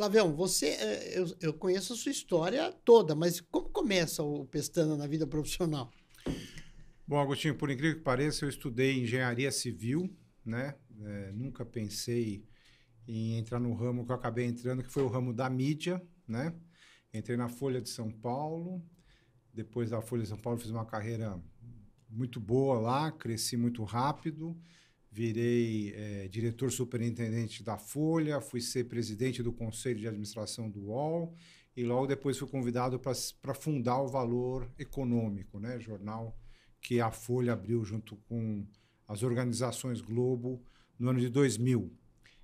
Flavião, você, eh, eu, eu conheço a sua história toda, mas como começa o Pestana na vida profissional? Bom, Agostinho, por incrível que pareça, eu estudei engenharia civil, né? É, nunca pensei em entrar no ramo que eu acabei entrando, que foi o ramo da mídia, né? Entrei na Folha de São Paulo, depois da Folha de São Paulo fiz uma carreira muito boa lá, cresci muito rápido virei é, diretor superintendente da Folha, fui ser presidente do conselho de administração do UOL e logo depois fui convidado para fundar o Valor Econômico, né, jornal que a Folha abriu junto com as organizações Globo no ano de 2000.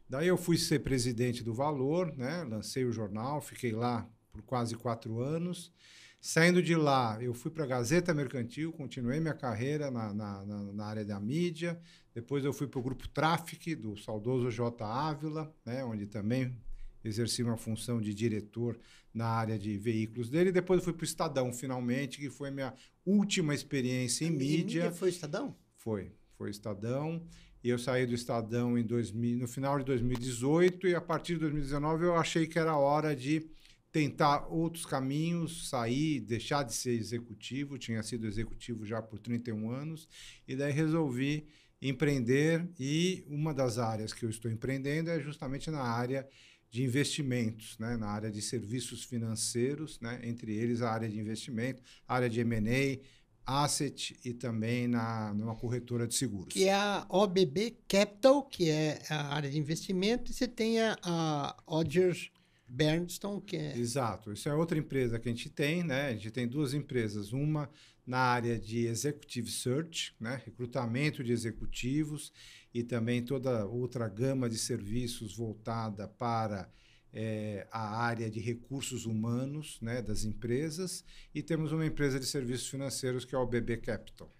Daí eu fui ser presidente do Valor, né, lancei o jornal, fiquei lá por quase quatro anos. Saindo de lá, eu fui para a Gazeta Mercantil, continuei minha carreira na, na, na, área da mídia. Depois eu fui para o Grupo Traffic, do saudoso J. Ávila, né, onde também exerci uma função de diretor na área de veículos dele. Depois eu fui para o Estadão, finalmente, que foi minha última experiência em mídia. mídia. Foi Estadão? Foi, foi Estadão. E eu saí do Estadão em 2000, no final de 2018 e a partir de 2019 eu achei que era hora de tentar outros caminhos, sair, deixar de ser executivo. Tinha sido executivo já por 31 anos e daí resolvi empreender e uma das áreas que eu estou empreendendo é justamente na área de investimentos, né? na área de serviços financeiros, né? entre eles a área de investimento, área de M&A, asset e também na numa corretora de seguros. Que é a OBB Capital, que é a área de investimento, e você tem a, odgers Bernston, que é. Exato. Isso é outra empresa que a gente tem, né? A gente tem duas empresas. Uma na área de executive search, né? recrutamento de executivos e também toda outra gama de serviços voltada para é, a área de recursos humanos né? das empresas. E temos uma empresa de serviços financeiros que é o BB Capital.